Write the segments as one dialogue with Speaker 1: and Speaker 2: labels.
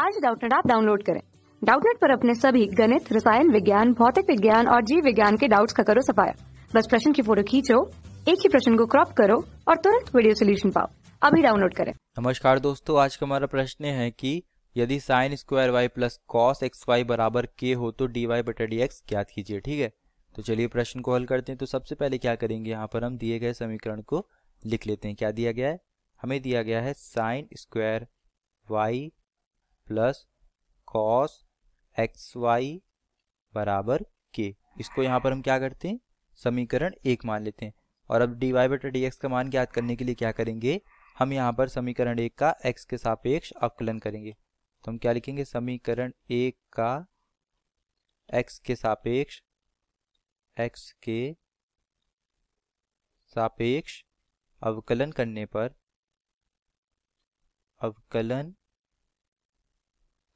Speaker 1: आज डाउटनेट आप डाउनलोड करें डाउटनेट पर अपने सभी गणित रसायन विज्ञान भौतिक विज्ञान और जीव विज्ञान के डाउट्स का करो सफाया बस प्रश्न की फोटो खींचो एक ही प्रश्न को क्रॉप करो और तुरंत वीडियो सोल्यूशन पाओ अभी डाउनलोड करें नमस्कार दोस्तों आज का हमारा प्रश्न है की यदि sine square Y plus cos x Y बराबर के हो तो डी वाई बटर डी एक्स क्या कीजिए ठीक है तो चलिए प्रश्न को हल करते हैं तो सबसे पहले क्या करेंगे यहाँ पर हम दिए गए समीकरण को लिख लेते हैं क्या दिया गया है हमें दिया गया है sine square Y plus cos x Y बराबर के इसको यहाँ पर हम क्या करते हैं समीकरण एक मान लेते हैं और अब डी वाई बटर डी एक्स का मान ज्ञात करने के लिए क्या करेंगे हम यहाँ पर समीकरण एक का एक्स के सापेक्ष अवकलन करेंगे तो हम क्या लिखेंगे समीकरण एक का एक्स के सापेक्ष एक्स के सापेक्ष अवकलन करने पर अवकलन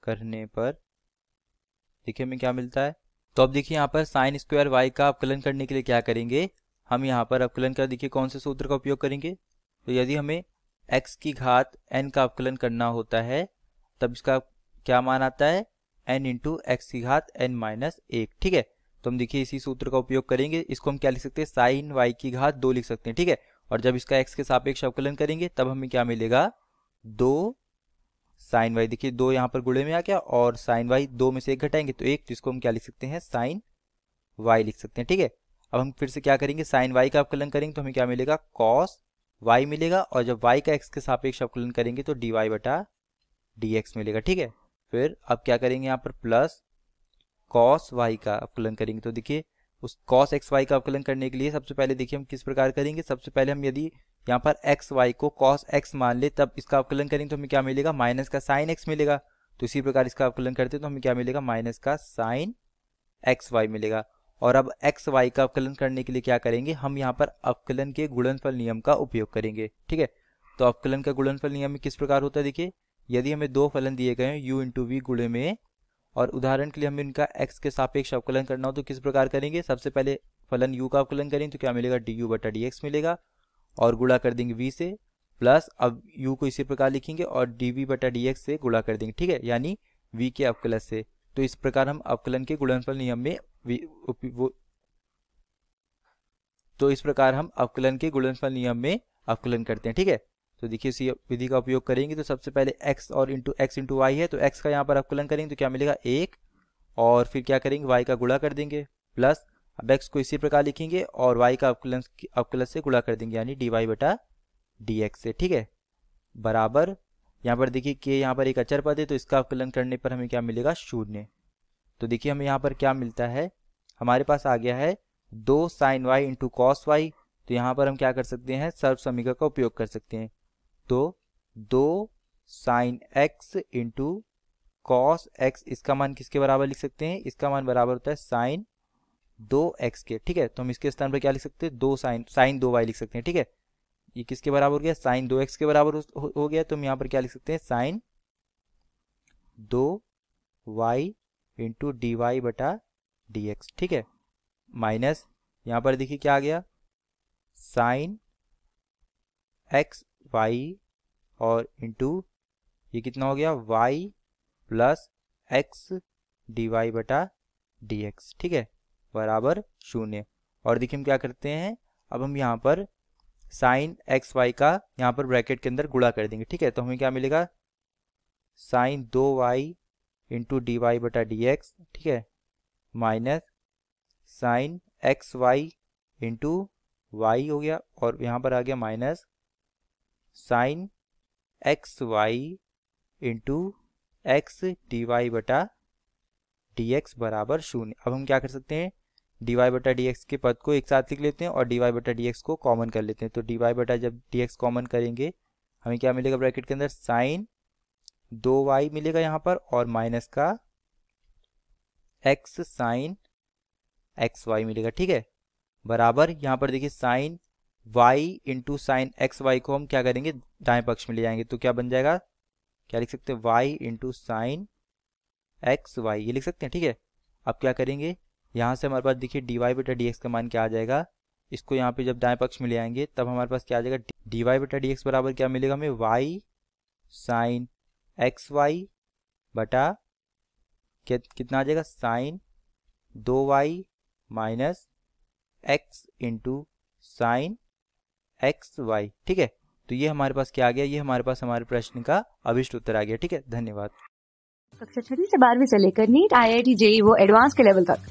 Speaker 1: करने पर देखिए हमें क्या मिलता है तो अब देखिए यहाँ पर साइन स्क्वायर वाई का अवकलन करने के लिए क्या करेंगे हम यहाँ पर अवकलन का देखिए कौन से सूत्र का उपयोग करेंगे तो यदि हमें एक्स की घात एन का अवकलन करना होता है तब इसका क्या मान आता है एन इंटू एक्स की घात एन माइनस एक ठीक है तो हम देखिए इसी सूत्र का उपयोग करेंगे इसको हम क्या लिख सकते हैं साइन वाई की घात दो लिख सकते हैं ठीक है और जब इसका एक्स के सापेक्ष अवकलन करेंगे तब हमें क्या मिलेगा दो साइन वाई देखिए दो यहां पर गुड़े में आ गया और साइन वाई दो में से एक घटाएंगे तो एक जिसको तो हम क्या लिख सकते हैं साइन वाई लिख सकते हैं ठीक है अब हम फिर से क्या करेंगे साइन वाई का अवकलन करेंगे तो हमें क्या मिलेगा कॉस वाई मिलेगा और जब वाई का एक्स के सापेक्ष अवकलन करेंगे तो डी वाई बटा डी एक्स मिलेगा ठीक है फिर अब क्या करेंगे यहाँ पर प्लस कॉस वाई का अवकलन करेंगे तो देखिए उस कॉस एक्स वाई का अवकलन करने के लिए सबसे पहले देखिए हम किस प्रकार करेंगे सबसे पहले हम यदि यहाँ पर एक्स वाई को कॉस एक्स मान ले तब इसका अवकलन करेंगे तो हमें क्या मिलेगा माइनस का साइन एक्स मिलेगा तो इसी प्रकार इसका अवकलन करते हैं तो हमें क्या मिलेगा माइनस का साइन एक्स वाई मिलेगा और अब एक्स वाई का अवकलन करने के लिए क्या करेंगे हम यहाँ पर अवकलन के गुणनफल नियम का उपयोग करेंगे ठीक है तो अवकलन का गुणनफल नियम किस प्रकार होता है देखिए यदि हमें दो फलन दिए गए हैं यू इंटू वी गुणे में और उदाहरण के लिए हमें इनका एक्स के सापेक्ष अवकलन करना हो तो किस प्रकार करेंगे सबसे पहले फलन u का अवकलन करें तो क्या मिलेगा डी यू बटा डी एक्स मिलेगा और गुड़ा कर देंगे v से प्लस अब u को इसी प्रकार लिखेंगे और dv बटा डी से गुणा कर देंगे ठीक है यानी v के अवकलन से तो इस प्रकार हम अवकलन के गुणनफल नियम में वो तो इस प्रकार हम अवकलन के गुणनफल नियम में अवकलन करते हैं ठीक है तो देखिए इसी विधि का उपयोग करेंगे तो सबसे पहले x और इंटू एक्स इंटू वाई है तो x का यहाँ पर अवकलन करेंगे तो क्या मिलेगा एक और फिर क्या करेंगे y का गुड़ा कर देंगे प्लस अब एक्स को इसी प्रकार लिखेंगे और वाई का अवकलन अवकलन से गुणा कर देंगे यानी डी बटा डी से ठीक है बराबर यहाँ पर देखिए के यहाँ पर एक अचर पद है तो इसका अवकुलन करने पर हमें क्या मिलेगा शून्य तो देखिए हमें यहाँ पर क्या मिलता है हमारे पास आ गया है दो sine y into cos y तो यहाँ पर हम क्या कर सकते हैं सर्व समीकरण का उपयोग कर सकते हैं तो दो sine x into cos x इसका मान किसके बराबर लिख सकते हैं इसका मान बराबर होता है साइन दो एक्स के ठीक है तो हम इसके स्थान पर क्या लिख सकते हैं दो साइन साइन दो वाई लिख सकते हैं ठीक है ये किसके बराबर हो गया साइन दो एक्स के बराबर हो, गया तो हम यहाँ पर क्या लिख सकते हैं साइन दो वाई इंटू डी वाई बटा डी एक्स ठीक है माइनस यहाँ पर देखिए क्या आ गया साइन एक्स वाई और इंटू ये कितना हो गया y plus x d y बटा डी एक्स ठीक है बराबर शून्य और देखिए हम क्या करते हैं अब हम यहाँ पर साइन एक्स वाई का यहाँ पर ब्रैकेट के अंदर गुड़ा कर देंगे ठीक है तो हमें क्या मिलेगा साइन दो वाई इंटू डी वाई बटा डी एक्स ठीक है minus sine x y into y हो गया और यहाँ पर आ गया minus sine x y into x d y बटा डी एक्स बराबर शून्य अब हम क्या कर सकते हैं डी वाई बटा डी एक्स के पद को एक साथ लिख लेते हैं और डी वाई बटा डी एक्स को कॉमन कर लेते हैं तो डी वाई बटा जब डी एक्स कॉमन करेंगे हमें क्या मिलेगा ब्रैकेट के अंदर साइन दो वाई मिलेगा यहाँ पर और माइनस का एक्स साइन एक्स वाई मिलेगा ठीक है बराबर यहाँ पर देखिए sine y into sine x y को हम क्या करेंगे दाएं पक्ष में ले जाएंगे तो क्या बन जाएगा क्या लिख सकते हैं y into sine x y ये लिख सकते हैं ठीक है अब क्या करेंगे यहाँ से हमारे पास देखिए डी वाई बेटा डी एक्स का मान क्या आ जाएगा इसको यहाँ पे जब दाएं पक्ष में ले आएंगे तब हमारे पास क्या आ जाएगा डी वाई बेटा डी एक्स बराबर क्या मिलेगा हमें वाई साइन एक्स वाई बटा कितना आ जाएगा साइन दो y minus x into sine x y ठीक है तो ये हमारे पास क्या आ गया ये हमारे पास हमारे प्रश्न का अभिष्ट उत्तर आ गया ठीक है धन्यवाद कक्षा छठी से बारहवीं से लेकर NEET I I T JEE वो एडवांस के लेवल तक